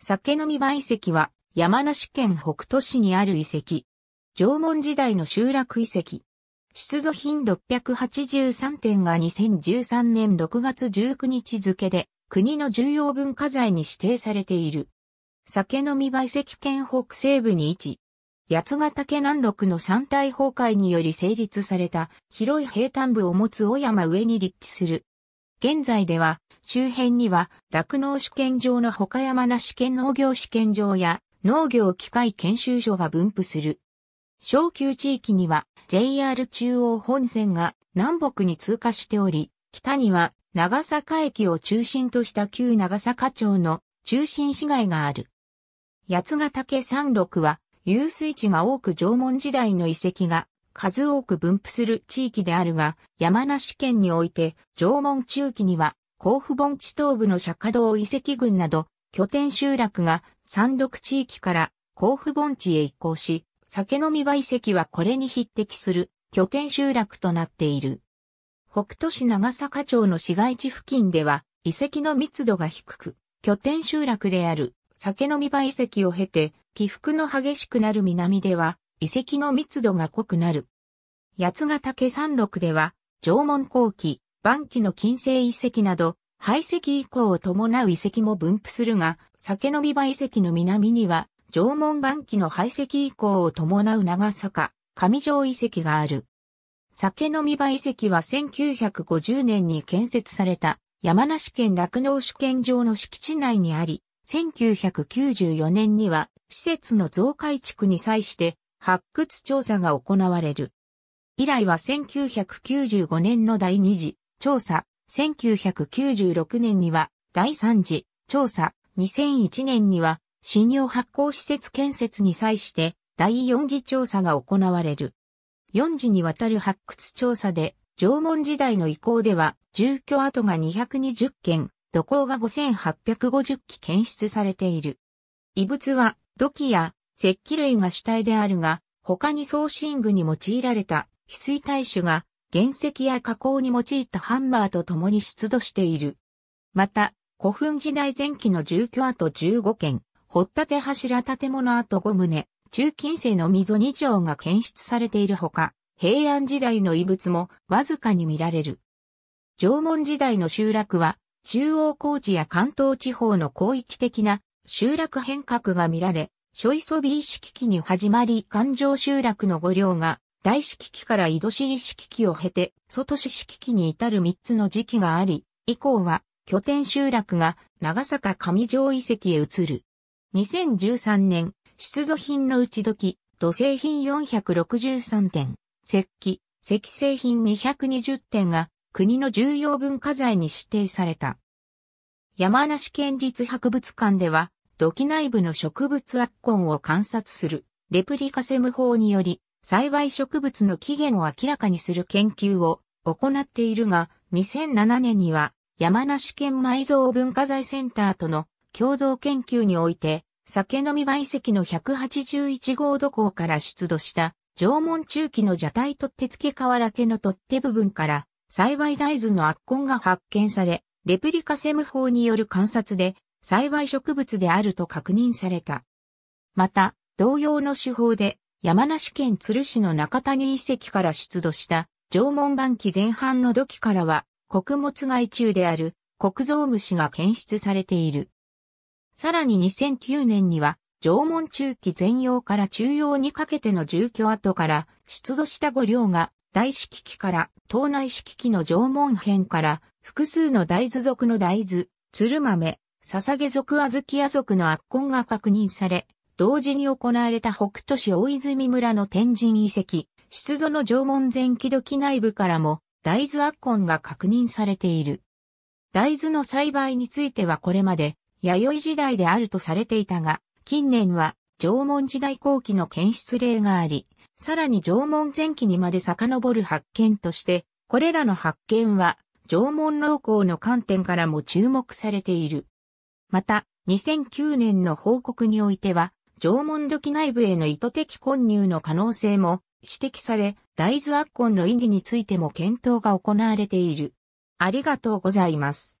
酒飲み場遺跡は山梨県北都市にある遺跡。縄文時代の集落遺跡。出土品683点が2013年6月19日付で国の重要文化財に指定されている。酒飲み場遺跡県北西部に位置。八ヶ岳南麓の山体崩壊により成立された広い平坦部を持つ小山上に立地する現在では周辺には酪農試験場の他山梨県農業試験場や農業機械研修所が分布する。小級地域には JR 中央本線が南北に通過しており、北には長坂駅を中心とした旧長坂町の中心市街がある。八ヶ岳山麓は遊水地が多く縄文時代の遺跡が数多く分布する地域であるが、山梨県において、縄文中期には、甲府盆地東部の釈迦堂遺跡群など、拠点集落が山麓地域から甲府盆地へ移行し、酒飲み場遺跡はこれに匹敵する拠点集落となっている。北斗市長坂町の市街地付近では遺跡の密度が低く、拠点集落である酒飲み場遺跡を経て、起伏の激しくなる南では遺跡の密度が濃くなる。八ヶ岳山麓では、縄文後期、晩期の近世遺跡など、排斥遺構を伴う遺跡も分布するが、酒飲み場遺跡の南には、縄文晩期の排斥遺構を伴う長坂、上条遺跡がある。酒飲み場遺跡は1950年に建設された山梨県落農主権場の敷地内にあり、1994年には施設の増改築に際して発掘調査が行われる。以来は1995年の第2次調査、1996年には第3次調査、2001年には信用発行施設建設に際して第4次調査が行われる。4次にわたる発掘調査で、縄文時代の遺構では住居跡が220件、土工が5850基検出されている。遺物は土器や石器類が主体であるが、他に送信具に用いられた翡翠大種が原石や加工に用いたハンマーと共に出土している。また、古墳時代前期の住居跡15件、掘立柱建物跡5棟、中近世の溝2丁が検出されているほか、平安時代の遺物もわずかに見られる。縄文時代の集落は、中央高地や関東地方の広域的な集落変革が見られ、ショイソビー式機に始まり環状集落の五両が大式機から井戸尻式機を経て外市式機に至る三つの時期があり、以降は拠点集落が長坂上城遺跡へ移る。2013年、出土品の内時、土製品463点、石器、石製品220点が国の重要文化財に指定された。山梨県立博物館では、土器内部の植物圧根を観察する、レプリカセム法により、栽培植物の起源を明らかにする研究を行っているが、2007年には山梨県埋蔵文化財センターとの共同研究において、酒飲み梅石の181号土港から出土した縄文中期の蛇体取っ手付け瓦家の取っ手部分から栽培大豆の圧根が発見され、レプリカセム法による観察で栽培植物であると確認された。また、同様の手法で、山梨県鶴市の中谷遺跡から出土した縄文晩期前半の土器からは、穀物害虫である穀蔵虫が検出されている。さらに2009年には、縄文中期前葉から中葉にかけての住居跡から出土した五稜が大敷器から東内敷器の縄文編から複数の大豆属の大豆、鶴豆、捧げ族小豆屋族の圧痕が確認され、同時に行われた北斗市大泉村の天神遺跡、出土の縄文前期時内部からも大豆圧痕が確認されている。大豆の栽培についてはこれまで弥生時代であるとされていたが、近年は縄文時代後期の検出例があり、さらに縄文前期にまで遡る発見として、これらの発見は縄文農耕の観点からも注目されている。また、2009年の報告においては、縄文土器内部への意図的混入の可能性も指摘され、大豆圧痕の意義についても検討が行われている。ありがとうございます。